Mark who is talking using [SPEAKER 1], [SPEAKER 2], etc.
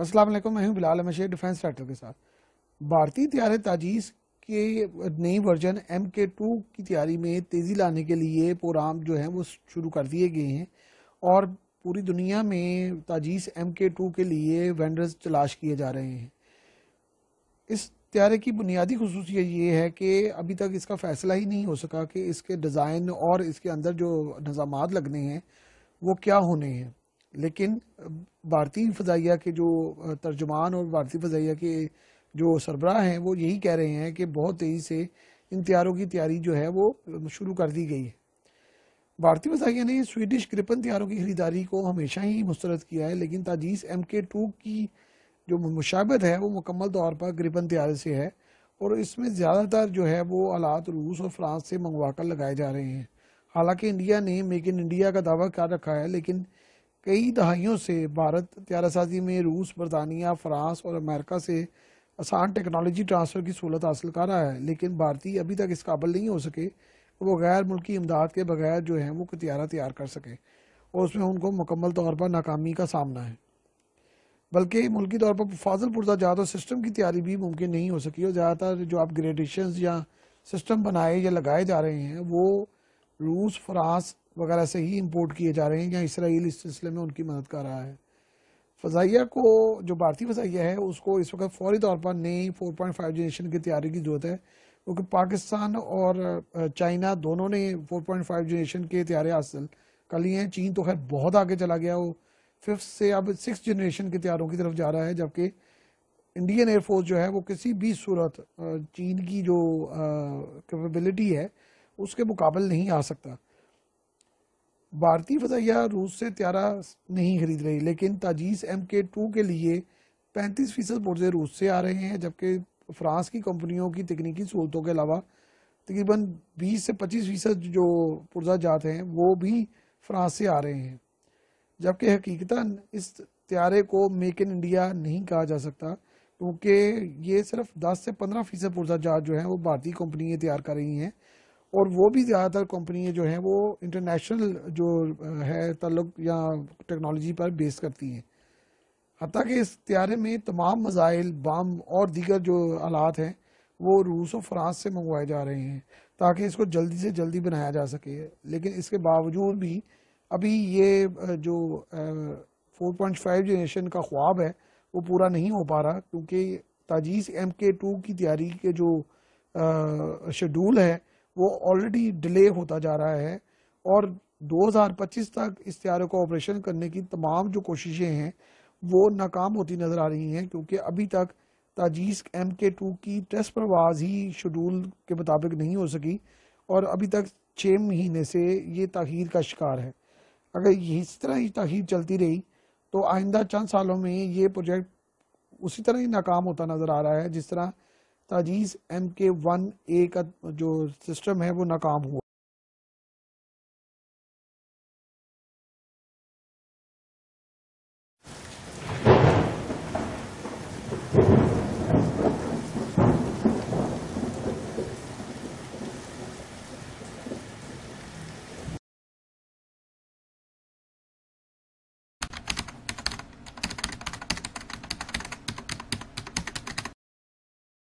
[SPEAKER 1] अस्सलाम वालेकुम मैं हूं बिलाल अमशेर डिफेंस राइटर के साथ भारतीय तैयार ताजीज के नई वर्जन एम के टू की तैयारी में तेज़ी लाने के लिए प्रोग्राम जो है वो शुरू कर दिए गए हैं और पूरी दुनिया में ताजीज एम के टू के लिए वेंडर्स तलाश किए जा रहे हैं इस त्यारे की बुनियादी खसूसियत ये है कि अभी तक इसका फ़ैसला ही नहीं हो सका कि इसके डिज़ाइन और इसके अंदर जो निज़ाम लगने हैं वो क्या होने हैं लेकिन भारतीय फ़जाइया के जो तर्जुमान और भारतीय फ़जाइया के जो सरबराह हैं वो यही कह रहे हैं कि बहुत तेज़ी से इन त्यारों की तैयारी जो है वो शुरू कर दी गई है भारतीय फ़जाइया ने स्वीडिश क्रिपन त्यारों की खरीदारी को हमेशा ही मुस्तरद किया है लेकिन ताजीस एम के टू की जो मुशाबत है वो मुकम्मल तौर पर क्रिपन त्यारे से है और इसमें ज़्यादातर जो है वो आलात रूस और फ्रांस से मंगवा कर लगाए जा रहे हैं हालांकि इंडिया ने मेक इन इंडिया का दावा कर रखा है लेकिन कई दहाइयों से भारत त्यारासाजी में रूस बरतानिया फ्रांस और अमेरिका से आसान टेक्नोलॉजी ट्रांसफ़र की सहूलत हासिल कर रहा है लेकिन भारतीय अभी तक इस काबिल नहीं हो सके कि वो गैर मुल्की इमदाद के बगैर जो हैं वो कतियारा तैयार कर सकें और उसमें उनको मुकम्मल तौर पर नाकामी का सामना है बल्कि मुल्की तौर पर फाजल पुरजा ज़्यादा सिस्टम की तैयारी भी मुमकिन नहीं हो सकी और ज़्यादातर जो अपग्रेडेशन या सिस्टम बनाए या लगाए जा रहे हैं वो रूस फ्रांस वगैरह से ही इंपोर्ट किए जा रहे हैं या इसराइल इस सिलसिले में उनकी मदद कर रहा है फजाइया को जो भारतीय फजाइया है उसको इस वक्त फौरी तौर पर नई फोर पॉइंट फाइव जनरेशन की तैयारी की जरूरत है क्योंकि पाकिस्तान और चाइना दोनों ने फोर पॉइंट फाइव जनरेशन की तैयारी हासिल कर ली हैं चीन तो खैर बहुत आगे चला गया वो फिफ्थ से अब सिक्स जनरेशन के तैयारों की तरफ जा रहा है जबकि इंडियन एयरफोर्स जो है वो किसी भी सूरत चीन की जो कैपेबिलिटी है उसके मुकाबले नहीं आ सकता भारतीय फजाइया रूस से त्यारा नहीं खरीद रही लेकिन ताजीस एम के टू के लिए पैंतीस फीसद पुर्जे रूस से आ रहे हैं जबकि फ्रांस की कंपनियों की तकनीकी सहूलतों के अलावा तकरीबन 20 से 25 फीसद जो पुर्जा जात हैं वो भी फ्रांस से आ रहे हैं जबकि हकीकता इस त्यारे को मेक इन इंडिया नहीं कहा जा सकता क्योंकि ये सिर्फ 10 से 15 फीसद पुर्जा जात जो हैं वो भारतीय कंपनियाँ तैयार कर रही हैं और वो भी ज़्यादातर कंपनियाँ जो हैं वो इंटरनेशनल जो है तल्लक़ या टेक्नोलॉजी पर बेस करती हैं हती कि इस त्यारे में तमाम मज़ाइल बम और दीगर जो आलात हैं वो रूस और फ्रांस से मंगवाए जा रहे हैं ताकि इसको जल्दी से जल्दी बनाया जा सके लेकिन इसके बावजूद भी अभी ये जो फोर पॉइंट फाइव जनरेशन का ख्वाब है वो पूरा नहीं हो पा रहा क्योंकि तजीज़ एम के टू की तैयारी के जो शेड्यूल है वो ऑलरेडी डिले होता जा रहा है और 2025 तक इस तैयारों को ऑपरेशन करने की तमाम जो कोशिशें हैं वो नाकाम होती नज़र आ रही हैं क्योंकि अभी तक ताजीज़ एम के टू की टेस्ट परवाज ही शेड्यूल के मुताबिक नहीं हो सकी और अभी तक छः महीने से ये तखीर का शिकार है अगर इस तरह ही तखीर चलती रही तो आइंदा चंद सालों में ये प्रोजेक्ट उसी तरह ही नाकाम होता नज़र आ रहा है जिस तरह तजीज़ एम के वन ए का जो सिस्टम है वो नाकाम हुआ